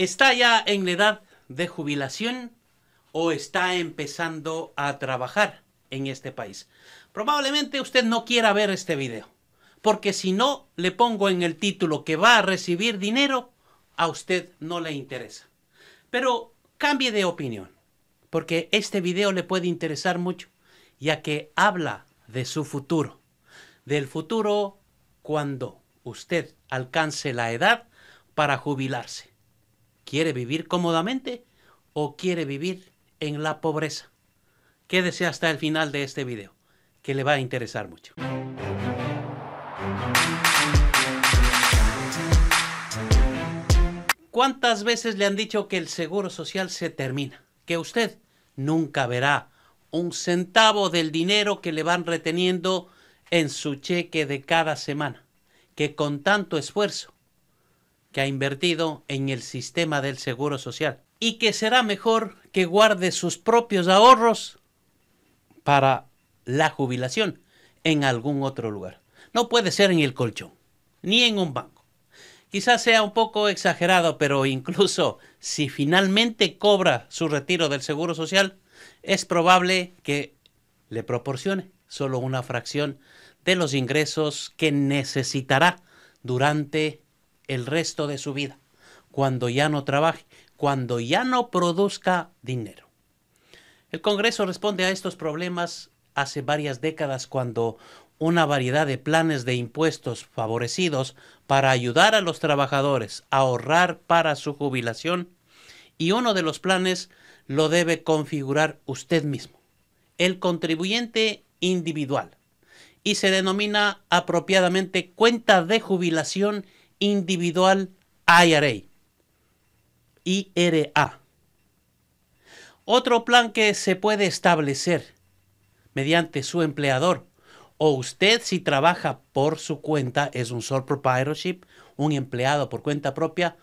¿Está ya en la edad de jubilación o está empezando a trabajar en este país? Probablemente usted no quiera ver este video, porque si no le pongo en el título que va a recibir dinero, a usted no le interesa. Pero cambie de opinión, porque este video le puede interesar mucho, ya que habla de su futuro, del futuro cuando usted alcance la edad para jubilarse. ¿Quiere vivir cómodamente o quiere vivir en la pobreza? Quédese hasta el final de este video, que le va a interesar mucho. ¿Cuántas veces le han dicho que el seguro social se termina? Que usted nunca verá un centavo del dinero que le van reteniendo en su cheque de cada semana, que con tanto esfuerzo que ha invertido en el sistema del seguro social y que será mejor que guarde sus propios ahorros para la jubilación en algún otro lugar. No puede ser en el colchón, ni en un banco. Quizás sea un poco exagerado, pero incluso si finalmente cobra su retiro del Seguro Social, es probable que le proporcione solo una fracción de los ingresos que necesitará durante el resto de su vida, cuando ya no trabaje, cuando ya no produzca dinero. El Congreso responde a estos problemas hace varias décadas cuando una variedad de planes de impuestos favorecidos para ayudar a los trabajadores a ahorrar para su jubilación y uno de los planes lo debe configurar usted mismo, el contribuyente individual, y se denomina apropiadamente cuenta de jubilación individual IRA. IRA. Otro plan que se puede establecer mediante su empleador o usted si trabaja por su cuenta, es un sole proprietorship, un empleado por cuenta propia,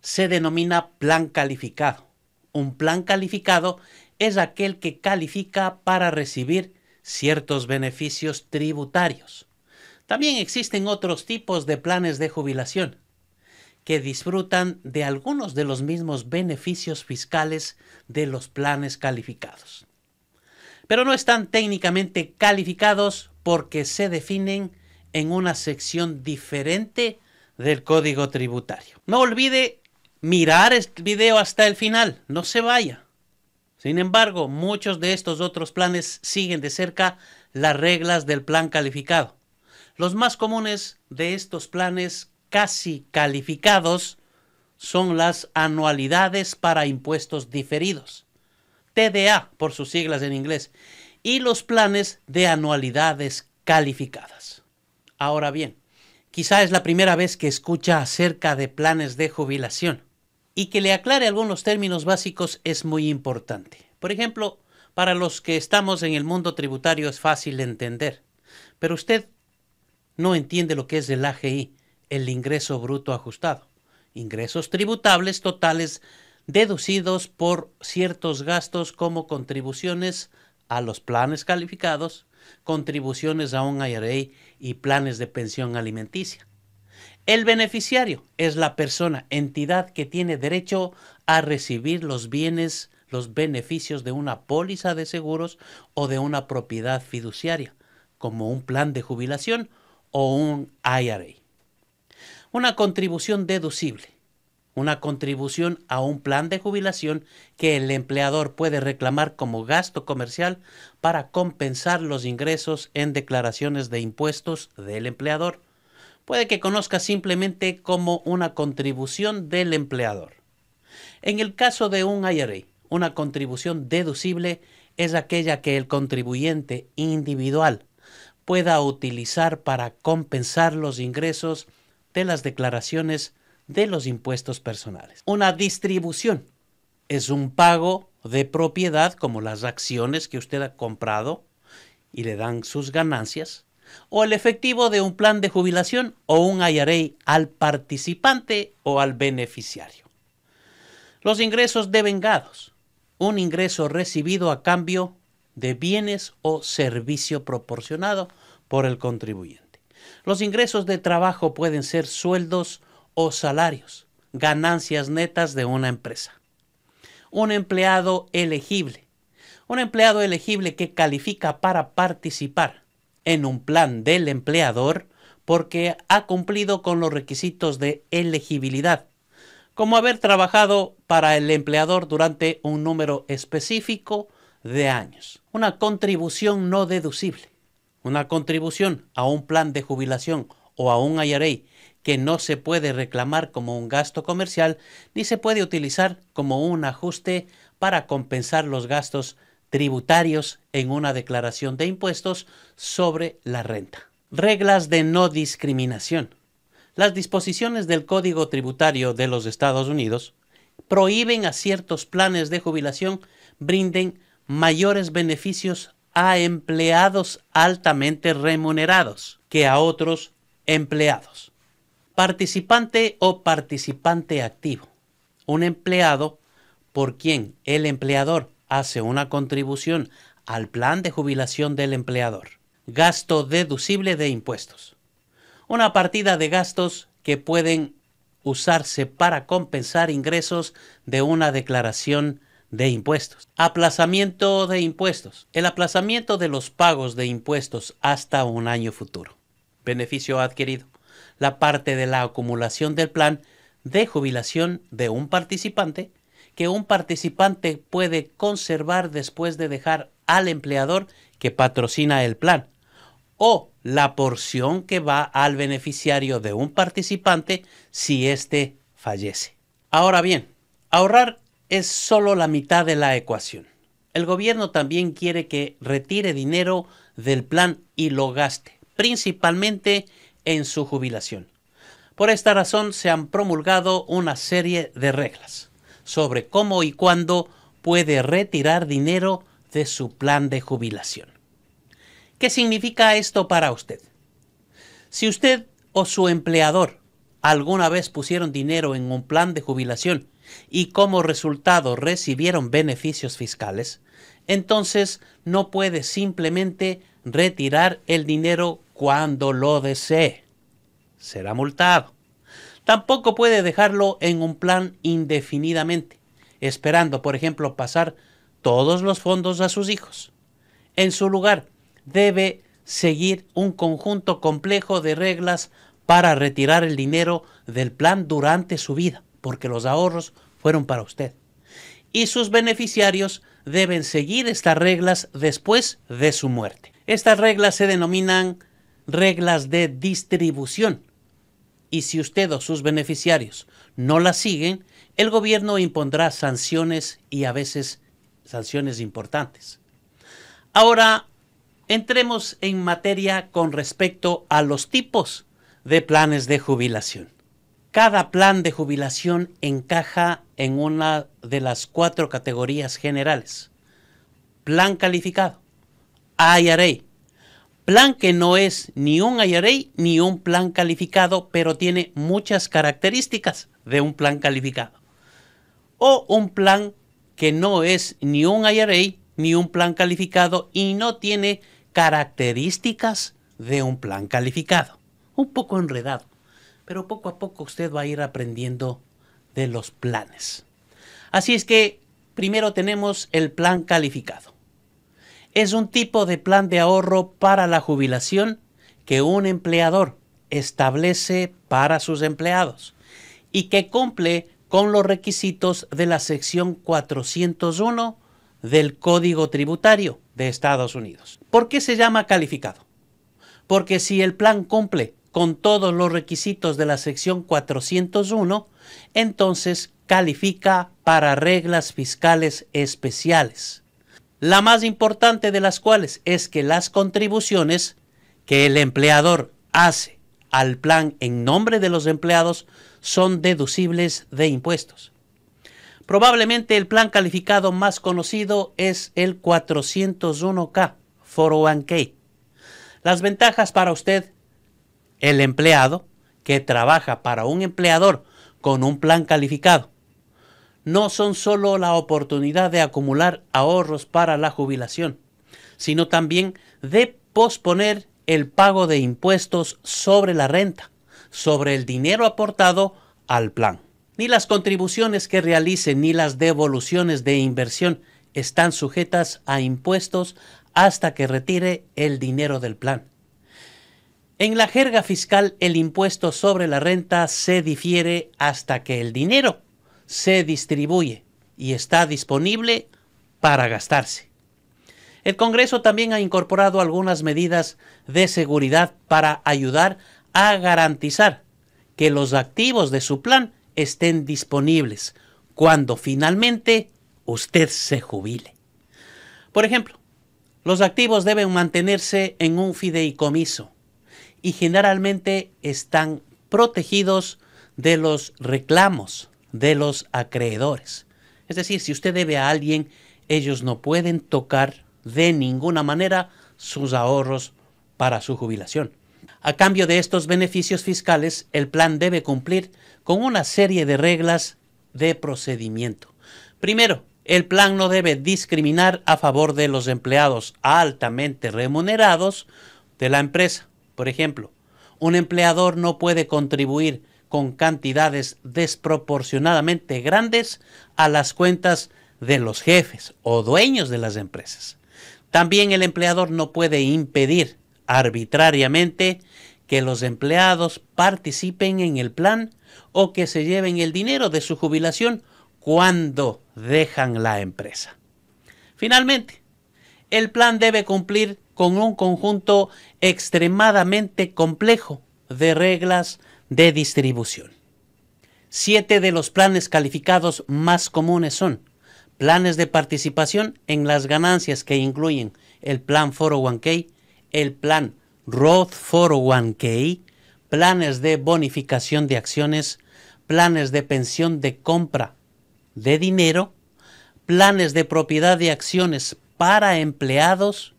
se denomina plan calificado. Un plan calificado es aquel que califica para recibir ciertos beneficios tributarios. También existen otros tipos de planes de jubilación que disfrutan de algunos de los mismos beneficios fiscales de los planes calificados. Pero no están técnicamente calificados porque se definen en una sección diferente del Código Tributario. No olvide mirar este video hasta el final, no se vaya. Sin embargo, muchos de estos otros planes siguen de cerca las reglas del plan calificado los más comunes de estos planes casi calificados son las anualidades para impuestos diferidos, TDA por sus siglas en inglés, y los planes de anualidades calificadas. Ahora bien, quizá es la primera vez que escucha acerca de planes de jubilación y que le aclare algunos términos básicos es muy importante. Por ejemplo, para los que estamos en el mundo tributario es fácil entender, pero usted no entiende lo que es el AGI, el ingreso bruto ajustado. Ingresos tributables totales deducidos por ciertos gastos como contribuciones a los planes calificados, contribuciones a un IRA y planes de pensión alimenticia. El beneficiario es la persona, entidad que tiene derecho a recibir los bienes, los beneficios de una póliza de seguros o de una propiedad fiduciaria, como un plan de jubilación o un IRA. Una contribución deducible, una contribución a un plan de jubilación que el empleador puede reclamar como gasto comercial para compensar los ingresos en declaraciones de impuestos del empleador. Puede que conozca simplemente como una contribución del empleador. En el caso de un IRA, una contribución deducible es aquella que el contribuyente individual pueda utilizar para compensar los ingresos de las declaraciones de los impuestos personales. Una distribución es un pago de propiedad como las acciones que usted ha comprado y le dan sus ganancias, o el efectivo de un plan de jubilación o un IRA al participante o al beneficiario. Los ingresos devengados, un ingreso recibido a cambio de bienes o servicio proporcionado por el contribuyente. Los ingresos de trabajo pueden ser sueldos o salarios, ganancias netas de una empresa. Un empleado elegible. Un empleado elegible que califica para participar en un plan del empleador porque ha cumplido con los requisitos de elegibilidad, como haber trabajado para el empleador durante un número específico de años. Una contribución no deducible. Una contribución a un plan de jubilación o a un IRA que no se puede reclamar como un gasto comercial ni se puede utilizar como un ajuste para compensar los gastos tributarios en una declaración de impuestos sobre la renta. Reglas de no discriminación. Las disposiciones del Código Tributario de los Estados Unidos prohíben a ciertos planes de jubilación brinden mayores beneficios a empleados altamente remunerados que a otros empleados. Participante o participante activo. Un empleado por quien el empleador hace una contribución al plan de jubilación del empleador. Gasto deducible de impuestos. Una partida de gastos que pueden usarse para compensar ingresos de una declaración de impuestos. Aplazamiento de impuestos. El aplazamiento de los pagos de impuestos hasta un año futuro. Beneficio adquirido. La parte de la acumulación del plan de jubilación de un participante que un participante puede conservar después de dejar al empleador que patrocina el plan o la porción que va al beneficiario de un participante si éste fallece. Ahora bien, ahorrar es solo la mitad de la ecuación. El gobierno también quiere que retire dinero del plan y lo gaste, principalmente en su jubilación. Por esta razón se han promulgado una serie de reglas sobre cómo y cuándo puede retirar dinero de su plan de jubilación. ¿Qué significa esto para usted? Si usted o su empleador alguna vez pusieron dinero en un plan de jubilación y como resultado recibieron beneficios fiscales, entonces no puede simplemente retirar el dinero cuando lo desee. Será multado. Tampoco puede dejarlo en un plan indefinidamente, esperando, por ejemplo, pasar todos los fondos a sus hijos. En su lugar, debe seguir un conjunto complejo de reglas para retirar el dinero del plan durante su vida porque los ahorros fueron para usted. Y sus beneficiarios deben seguir estas reglas después de su muerte. Estas reglas se denominan reglas de distribución. Y si usted o sus beneficiarios no las siguen, el gobierno impondrá sanciones y a veces sanciones importantes. Ahora, entremos en materia con respecto a los tipos de planes de jubilación. Cada plan de jubilación encaja en una de las cuatro categorías generales. Plan calificado, IRA. Plan que no es ni un IRA ni un plan calificado, pero tiene muchas características de un plan calificado. O un plan que no es ni un IRA ni un plan calificado y no tiene características de un plan calificado. Un poco enredado pero poco a poco usted va a ir aprendiendo de los planes. Así es que primero tenemos el plan calificado. Es un tipo de plan de ahorro para la jubilación que un empleador establece para sus empleados y que cumple con los requisitos de la sección 401 del Código Tributario de Estados Unidos. ¿Por qué se llama calificado? Porque si el plan cumple con todos los requisitos de la sección 401, entonces califica para reglas fiscales especiales. La más importante de las cuales es que las contribuciones que el empleador hace al plan en nombre de los empleados son deducibles de impuestos. Probablemente el plan calificado más conocido es el 401K, 401K. Las ventajas para usted el empleado que trabaja para un empleador con un plan calificado no son solo la oportunidad de acumular ahorros para la jubilación, sino también de posponer el pago de impuestos sobre la renta, sobre el dinero aportado al plan. Ni las contribuciones que realice ni las devoluciones de inversión están sujetas a impuestos hasta que retire el dinero del plan. En la jerga fiscal, el impuesto sobre la renta se difiere hasta que el dinero se distribuye y está disponible para gastarse. El Congreso también ha incorporado algunas medidas de seguridad para ayudar a garantizar que los activos de su plan estén disponibles cuando finalmente usted se jubile. Por ejemplo, los activos deben mantenerse en un fideicomiso y generalmente están protegidos de los reclamos de los acreedores. Es decir, si usted debe a alguien, ellos no pueden tocar de ninguna manera sus ahorros para su jubilación. A cambio de estos beneficios fiscales, el plan debe cumplir con una serie de reglas de procedimiento. Primero, el plan no debe discriminar a favor de los empleados altamente remunerados de la empresa por ejemplo, un empleador no puede contribuir con cantidades desproporcionadamente grandes a las cuentas de los jefes o dueños de las empresas. También el empleador no puede impedir arbitrariamente que los empleados participen en el plan o que se lleven el dinero de su jubilación cuando dejan la empresa. Finalmente, el plan debe cumplir con un conjunto extremadamente complejo de reglas de distribución. Siete de los planes calificados más comunes son planes de participación en las ganancias que incluyen el plan 401k, el plan Roth 401k, planes de bonificación de acciones, planes de pensión de compra de dinero, planes de propiedad de acciones para empleados,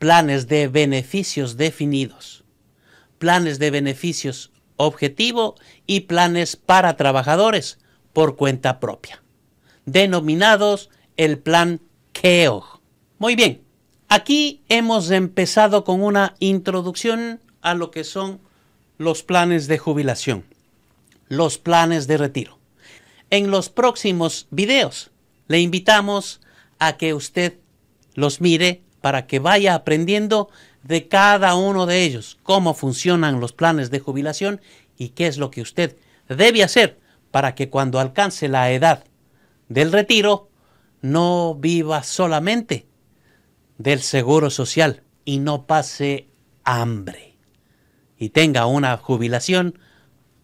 planes de beneficios definidos, planes de beneficios objetivo y planes para trabajadores por cuenta propia, denominados el plan KEOG. Muy bien, aquí hemos empezado con una introducción a lo que son los planes de jubilación, los planes de retiro. En los próximos videos le invitamos a que usted los mire para que vaya aprendiendo de cada uno de ellos cómo funcionan los planes de jubilación y qué es lo que usted debe hacer para que cuando alcance la edad del retiro no viva solamente del seguro social y no pase hambre y tenga una jubilación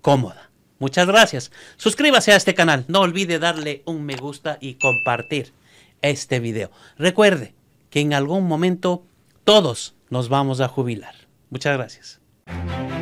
cómoda. Muchas gracias. Suscríbase a este canal. No olvide darle un me gusta y compartir este video. Recuerde, en algún momento todos nos vamos a jubilar. Muchas gracias.